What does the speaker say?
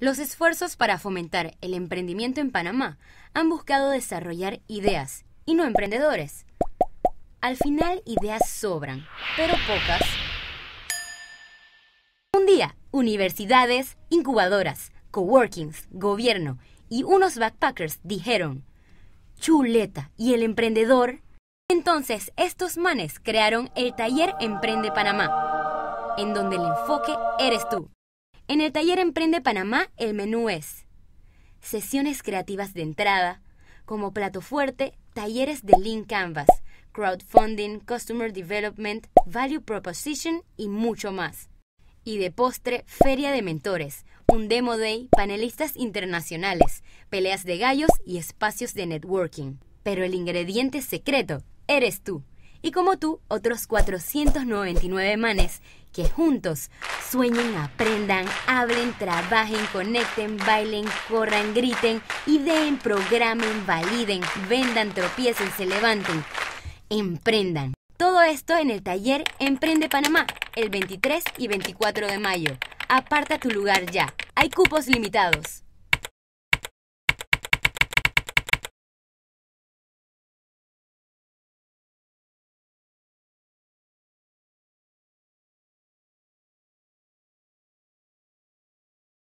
Los esfuerzos para fomentar el emprendimiento en Panamá han buscado desarrollar ideas y no emprendedores. Al final ideas sobran, pero pocas. Un día, universidades, incubadoras, coworkings, gobierno y unos backpackers dijeron, chuleta y el emprendedor. Entonces estos manes crearon el taller Emprende Panamá, en donde el enfoque eres tú. En el taller Emprende Panamá el menú es sesiones creativas de entrada, como plato fuerte, talleres de Lean Canvas, crowdfunding, customer development, value proposition y mucho más. Y de postre, feria de mentores, un demo day, panelistas internacionales, peleas de gallos y espacios de networking. Pero el ingrediente secreto eres tú. Y como tú, otros 499 manes que juntos Sueñen, aprendan, hablen, trabajen, conecten, bailen, corran, griten, ideen, programen, validen, vendan, tropiecen, se levanten. Emprendan. Todo esto en el taller Emprende Panamá, el 23 y 24 de mayo. Aparta tu lugar ya. Hay cupos limitados.